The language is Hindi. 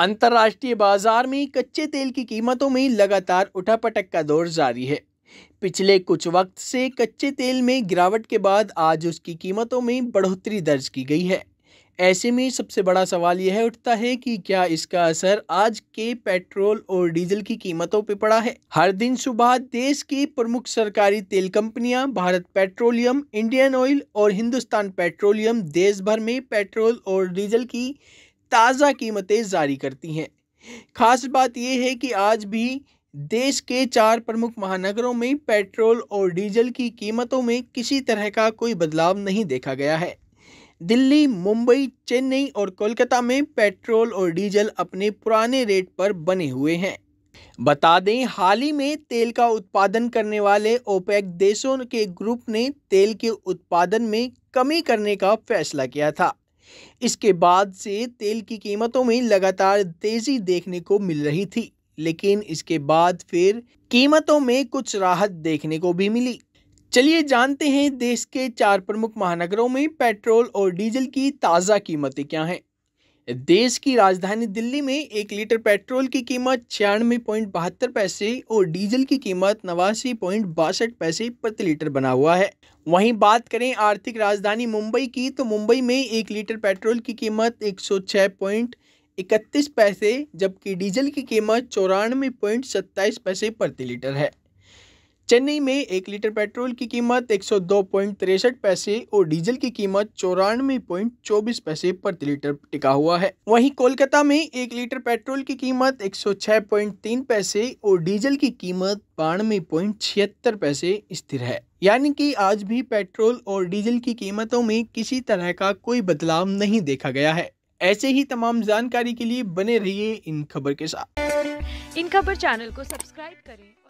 अंतर्राष्ट्रीय बाजार में कच्चे तेल की कीमतों में लगातार उठापटक का दौर जारी है पिछले कुछ वक्त से कच्चे तेल में गिरावट के बाद आज उसकी कीमतों में बढ़ोतरी दर्ज की गई है ऐसे में सबसे बड़ा सवाल यह उठता है कि क्या इसका असर आज के पेट्रोल और डीजल की कीमतों पर पड़ा है हर दिन सुबह देश की प्रमुख सरकारी तेल कंपनियां भारत पेट्रोलियम इंडियन ऑयल और हिंदुस्तान पेट्रोलियम देश भर में पेट्रोल और डीजल की ताज़ा कीमतें जारी करती हैं खास बात यह है कि आज भी देश के चार प्रमुख महानगरों में पेट्रोल और डीजल की कीमतों में किसी तरह का कोई बदलाव नहीं देखा गया है दिल्ली मुंबई चेन्नई और कोलकाता में पेट्रोल और डीजल अपने पुराने रेट पर बने हुए हैं बता दें हाल ही में तेल का उत्पादन करने वाले ओपेक देशों के ग्रुप ने तेल के उत्पादन में कमी करने का फैसला किया था इसके बाद से तेल की कीमतों में लगातार तेज़ी देखने को मिल रही थी लेकिन इसके बाद फिर कीमतों में कुछ राहत देखने को भी मिली चलिए जानते हैं देश के चार प्रमुख महानगरों में पेट्रोल और डीजल की ताज़ा कीमतें क्या हैं देश की राजधानी दिल्ली में एक लीटर पेट्रोल की कीमत छियानवे पॉइंट बहत्तर पैसे और डीजल की कीमत नवासी पॉइंट बासठ पैसे प्रति लीटर बना हुआ है वहीं बात करें आर्थिक राजधानी मुंबई की तो मुंबई में एक लीटर पेट्रोल की कीमत एक सौ छः पॉइंट इकतीस पैसे जबकि डीजल की कीमत चौरानवे पॉइंट सत्ताईस पैसे प्रति लीटर है चेन्नई में एक लीटर पेट्रोल की कीमत एक पैसे और डीजल की कीमत चौरानवे पैसे प्रति लीटर टिका हुआ है वहीं कोलकाता में एक लीटर पेट्रोल की कीमत एक पैसे और डीजल की कीमत बानवे पैसे स्थिर है यानी कि आज भी पेट्रोल और डीजल की कीमतों में किसी तरह का कोई बदलाव नहीं देखा गया है ऐसे ही तमाम जानकारी के लिए बने रहिए इन खबर के साथ इन खबर चैनल को सब्सक्राइब करें